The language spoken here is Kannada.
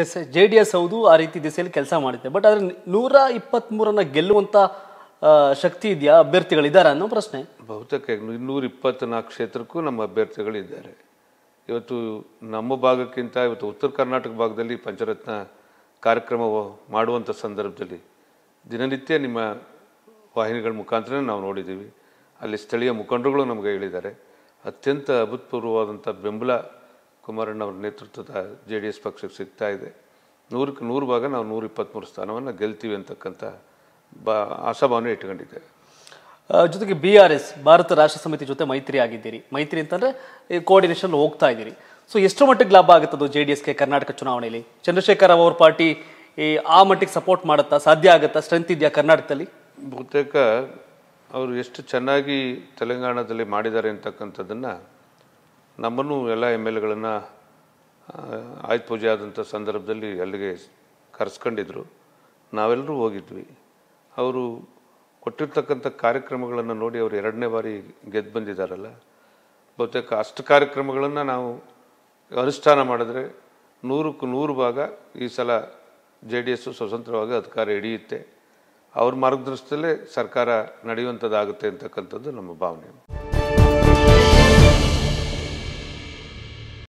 ಎಸ್ ಜೆ ಡಿ ಎಸ್ ಹೌದು ಆ ರೀತಿ ದಿಸೆಯಲ್ಲಿ ಕೆಲಸ ಮಾಡುತ್ತೆ ಬಟ್ ಆದರೆ ನೂರ ಮೂರನ್ನ ಗೆಲ್ಲುವಂಥ ಶಕ್ತಿ ಇದೆಯಾ ಅಭ್ಯರ್ಥಿಗಳಿದ್ದಾರೆ ಅನ್ನೋ ಪ್ರಶ್ನೆ ಬಹುತೇಕ ಇನ್ನೂರ ಇಪ್ಪತ್ತ್ನಾಲ್ಕು ಕ್ಷೇತ್ರಕ್ಕೂ ನಮ್ಮ ಅಭ್ಯರ್ಥಿಗಳಿದ್ದಾರೆ ಇವತ್ತು ನಮ್ಮ ಭಾಗಕ್ಕಿಂತ ಇವತ್ತು ಉತ್ತರ ಕರ್ನಾಟಕ ಭಾಗದಲ್ಲಿ ಪಂಚರತ್ನ ಕಾರ್ಯಕ್ರಮ ಮಾಡುವಂಥ ಸಂದರ್ಭದಲ್ಲಿ ದಿನನಿತ್ಯ ನಿಮ್ಮ ವಾಹಿನಿಗಳ ಮುಖಾಂತರ ನಾವು ನೋಡಿದ್ದೀವಿ ಅಲ್ಲಿ ಸ್ಥಳೀಯ ಮುಖಂಡರುಗಳು ನಮಗೆ ಹೇಳಿದ್ದಾರೆ ಅತ್ಯಂತ ಅಭೂತಪೂರ್ವವಾದಂಥ ಬೆಂಬಲ ಕುಮಾರಣ್ಣವ್ರ ನೇತೃತ್ವದ ಜೆ ಡಿ ಎಸ್ ಪಕ್ಷಕ್ಕೆ ಸಿಗ್ತಾ ಇದೆ ನೂರಕ್ಕೆ ನೂರು ಭಾಗ ನಾವು ನೂರ ಇಪ್ಪತ್ತ್ಮೂರು ಸ್ಥಾನವನ್ನು ಗೆಲ್ತೀವಿ ಅಂತಕ್ಕಂಥ ಬಾ ಆಶಾಭಾವನೆ ಇಟ್ಕೊಂಡಿದ್ದೆ ಜೊತೆಗೆ ಬಿ ಆರ್ ಎಸ್ ಭಾರತ ರಾಷ್ಟ್ರ ಸಮಿತಿ ಜೊತೆ ಮೈತ್ರಿ ಆಗಿದ್ದೀರಿ ಮೈತ್ರಿ ಅಂತಂದರೆ ಕೋಆರ್ಡಿನೇಷನ್ ಹೋಗ್ತಾ ಇದ್ದೀರಿ ಸೊ ಎಷ್ಟು ಮಟ್ಟಿಗೆ ಲಾಭ ಅದು ಜೆ ಡಿ ಎಸ್ಗೆ ಕರ್ನಾಟಕ ಚುನಾವಣೆಯಲ್ಲಿ ಚಂದ್ರಶೇಖರ್ ಅವ್ರ ಪಾರ್ಟಿ ಈ ಆ ಮಟ್ಟಿಗೆ ಸಪೋರ್ಟ್ ಮಾಡುತ್ತಾ ಸಾಧ್ಯ ಆಗುತ್ತಾ ಸ್ಟ್ರೆಂತ್ ಇದೆಯಾ ಕರ್ನಾಟಕದಲ್ಲಿ ಬಹುತೇಕ ಅವರು ಎಷ್ಟು ಚೆನ್ನಾಗಿ ತೆಲಂಗಾಣದಲ್ಲಿ ಮಾಡಿದ್ದಾರೆ ಅಂತಕ್ಕಂಥದ್ದನ್ನು ನಮ್ಮನ್ನು ಎಲ್ಲ ಎಮ್ ಎಲ್ ಎಗಳನ್ನು ಆಯುಧ ಪೂಜೆ ಆದಂಥ ಸಂದರ್ಭದಲ್ಲಿ ಅಲ್ಲಿಗೆ ಕರೆಸ್ಕೊಂಡಿದ್ರು ನಾವೆಲ್ಲರೂ ಹೋಗಿದ್ವಿ ಅವರು ಕೊಟ್ಟಿರ್ತಕ್ಕಂಥ ಕಾರ್ಯಕ್ರಮಗಳನ್ನು ನೋಡಿ ಅವರು ಎರಡನೇ ಬಾರಿ ಗೆದ್ದು ಬಂದಿದ್ದಾರಲ್ಲ ಬಹುತೇಕ ಅಷ್ಟು ಕಾರ್ಯಕ್ರಮಗಳನ್ನು ನಾವು ಅನುಷ್ಠಾನ ಮಾಡಿದ್ರೆ ನೂರಕ್ಕೆ ನೂರು ಭಾಗ ಈ ಸಲ ಜೆ ಡಿ ಎಸ್ಸು ಸ್ವತಂತ್ರವಾಗಿ ಅಧಿಕಾರ ಹಿಡಿಯುತ್ತೆ ಅವ್ರ ಮಾರ್ಗದರ್ಶನದಲ್ಲೇ ಸರ್ಕಾರ ನಡೆಯುವಂಥದ್ದಾಗುತ್ತೆ ಅಂತಕ್ಕಂಥದ್ದು ನಮ್ಮ ಭಾವನೆ